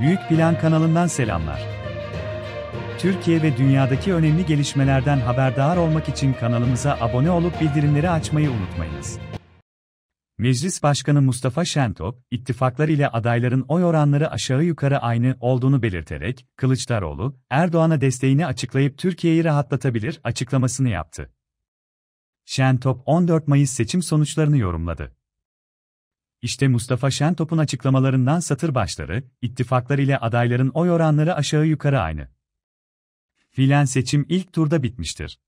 Büyük Plan kanalından selamlar. Türkiye ve dünyadaki önemli gelişmelerden haberdar olmak için kanalımıza abone olup bildirimleri açmayı unutmayınız. Meclis Başkanı Mustafa Şentop, ittifaklar ile adayların oy oranları aşağı yukarı aynı olduğunu belirterek, Kılıçdaroğlu, Erdoğan'a desteğini açıklayıp Türkiye'yi rahatlatabilir açıklamasını yaptı. Şentop 14 Mayıs seçim sonuçlarını yorumladı. İşte Mustafa Şentop'un açıklamalarından satır başları, ittifaklar ile adayların oy oranları aşağı yukarı aynı. Filan seçim ilk turda bitmiştir.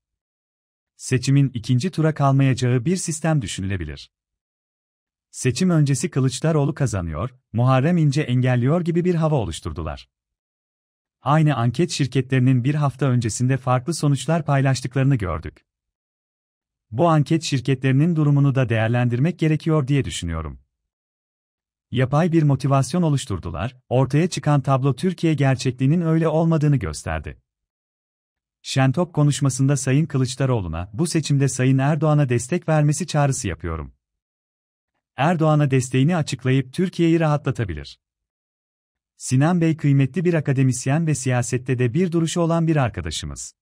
Seçimin ikinci tura kalmayacağı bir sistem düşünülebilir. Seçim öncesi Kılıçdaroğlu kazanıyor, Muharrem İnce engelliyor gibi bir hava oluşturdular. Aynı anket şirketlerinin bir hafta öncesinde farklı sonuçlar paylaştıklarını gördük. Bu anket şirketlerinin durumunu da değerlendirmek gerekiyor diye düşünüyorum yapay bir motivasyon oluşturdular, ortaya çıkan tablo Türkiye gerçekliğinin öyle olmadığını gösterdi. Şentop konuşmasında Sayın Kılıçdaroğlu'na, bu seçimde Sayın Erdoğan'a destek vermesi çağrısı yapıyorum. Erdoğan'a desteğini açıklayıp Türkiye'yi rahatlatabilir. Sinan Bey kıymetli bir akademisyen ve siyasette de bir duruşu olan bir arkadaşımız.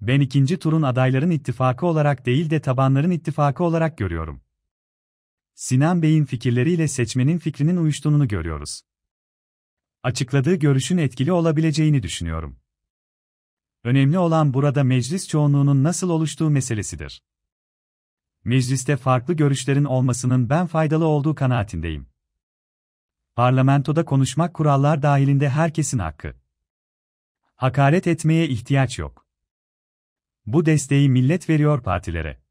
Ben ikinci turun adayların ittifakı olarak değil de tabanların ittifakı olarak görüyorum. Sinan Bey'in fikirleriyle seçmenin fikrinin uyuştuğunu görüyoruz. Açıkladığı görüşün etkili olabileceğini düşünüyorum. Önemli olan burada meclis çoğunluğunun nasıl oluştuğu meselesidir. Mecliste farklı görüşlerin olmasının ben faydalı olduğu kanaatindeyim. Parlamentoda konuşmak kurallar dahilinde herkesin hakkı. Hakaret etmeye ihtiyaç yok. Bu desteği millet veriyor partilere.